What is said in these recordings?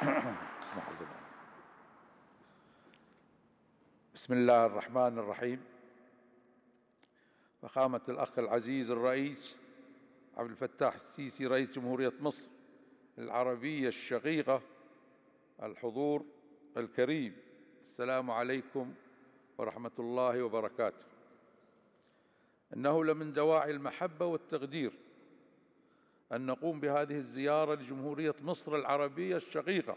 بسم الله الرحمن الرحيم فخامة الأخ العزيز الرئيس عبد الفتاح السيسي رئيس جمهورية مصر العربية الشقيقة الحضور الكريم السلام عليكم ورحمة الله وبركاته إنه لمن دواعي المحبة والتقدير أن نقوم بهذه الزيارة لجمهورية مصر العربية الشقيقة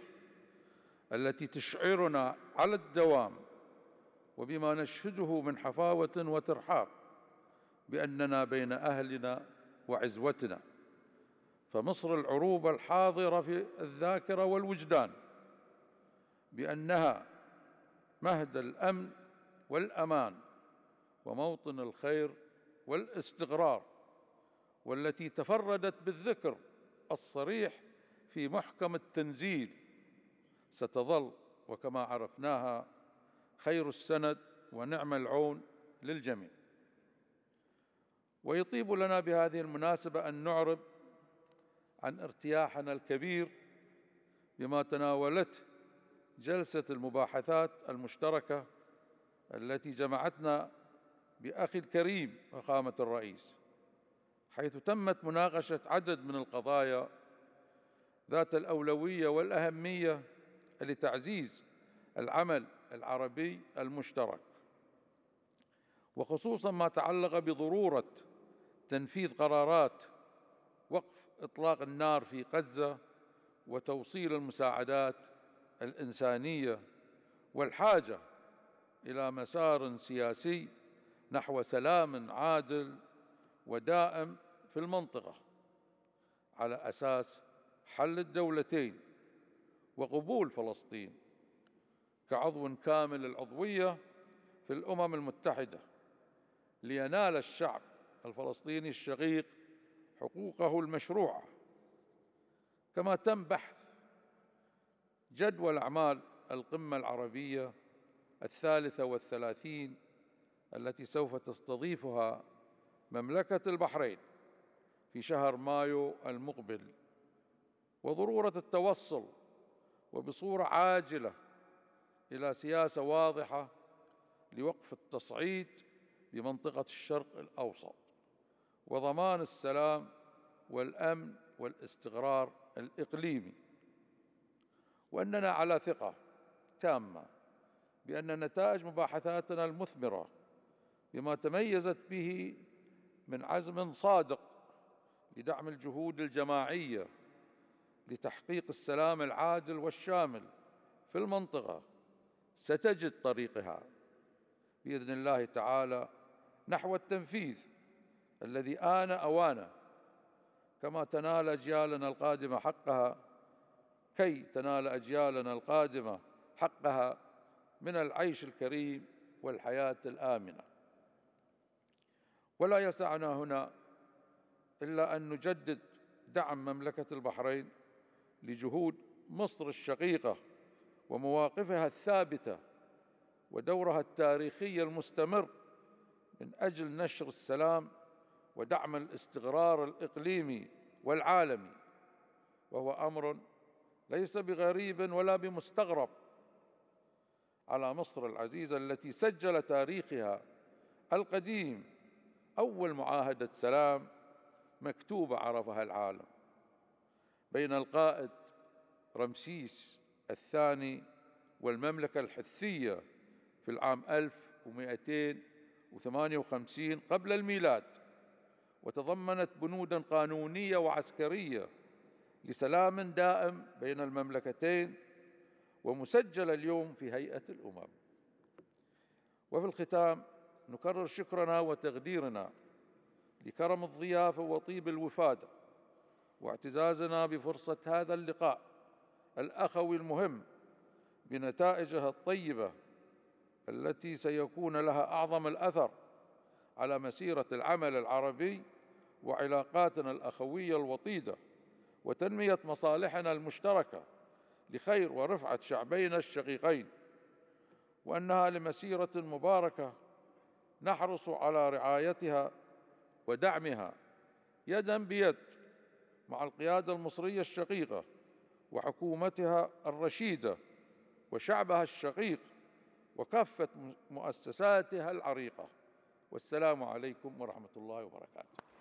التي تشعرنا على الدوام وبما نشهده من حفاوة وترحاب بأننا بين أهلنا وعزوتنا فمصر العروبة الحاضرة في الذاكرة والوجدان بأنها مهد الأمن والأمان وموطن الخير والاستقرار والتي تفردت بالذكر الصريح في محكم التنزيل ستظل وكما عرفناها خير السند ونعم العون للجميع ويطيب لنا بهذه المناسبه ان نعرب عن ارتياحنا الكبير بما تناولته جلسه المباحثات المشتركه التي جمعتنا باخي الكريم فخامه الرئيس حيث تمت مناقشه عدد من القضايا ذات الاولويه والاهميه لتعزيز العمل العربي المشترك وخصوصا ما تعلق بضروره تنفيذ قرارات وقف اطلاق النار في غزه وتوصيل المساعدات الانسانيه والحاجه الى مسار سياسي نحو سلام عادل ودائم في المنطقة على أساس حل الدولتين وقبول فلسطين كعضو كامل العضوية في الأمم المتحدة لينال الشعب الفلسطيني الشقيق حقوقه المشروعة كما تم بحث جدول أعمال القمة العربية الثالثة والثلاثين التي سوف تستضيفها مملكة البحرين في شهر مايو المقبل وضرورة التوصل وبصورة عاجلة إلى سياسة واضحة لوقف التصعيد بمنطقة الشرق الأوسط وضمان السلام والأمن والاستقرار الإقليمي وأننا على ثقة تامة بأن نتائج مباحثاتنا المثمرة بما تميزت به من عزم صادق لدعم الجهود الجماعيه لتحقيق السلام العادل والشامل في المنطقه ستجد طريقها باذن الله تعالى نحو التنفيذ الذي آن أوانه كما تنال أجيالنا القادمة حقها كي تنال أجيالنا القادمة حقها من العيش الكريم والحياة الآمنة ولا يسعنا هنا إلا أن نجدد دعم مملكة البحرين لجهود مصر الشقيقة ومواقفها الثابتة ودورها التاريخي المستمر من أجل نشر السلام ودعم الاستقرار الإقليمي والعالمي وهو أمر ليس بغريب ولا بمستغرب على مصر العزيزة التي سجل تاريخها القديم أول معاهدة سلام مكتوبة عرفها العالم بين القائد رمسيس الثاني والمملكة الحثية في العام 1258 قبل الميلاد وتضمنت بنودا قانونية وعسكرية لسلام دائم بين المملكتين ومسجلة اليوم في هيئة الأمم وفي الختام نكرر شكرنا وتقديرنا لكرم الضيافة وطيب الوفادة واعتزازنا بفرصة هذا اللقاء الأخوي المهم بنتائجها الطيبة التي سيكون لها أعظم الأثر على مسيرة العمل العربي وعلاقاتنا الأخوية الوطيدة وتنمية مصالحنا المشتركة لخير ورفعة شعبينا الشقيقين وأنها لمسيرة مباركة نحرص على رعايتها ودعمها يدا بيد مع القياده المصريه الشقيقه وحكومتها الرشيده وشعبها الشقيق وكافه مؤسساتها العريقه والسلام عليكم ورحمه الله وبركاته